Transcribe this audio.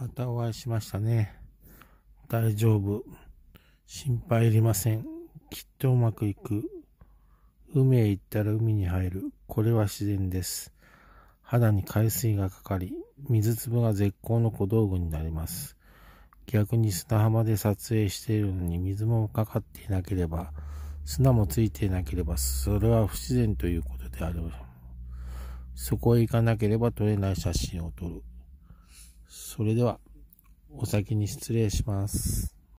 またお会いしましたね。大丈夫。心配いりません。きっとうまくいく。海へ行ったら海に入る。これは自然です。肌に海水がかかり、水粒が絶好の小道具になります。逆に砂浜で撮影しているのに水もかかっていなければ、砂もついていなければ、それは不自然ということである。そこへ行かなければ撮れない写真を撮る。それでは、お先に失礼します。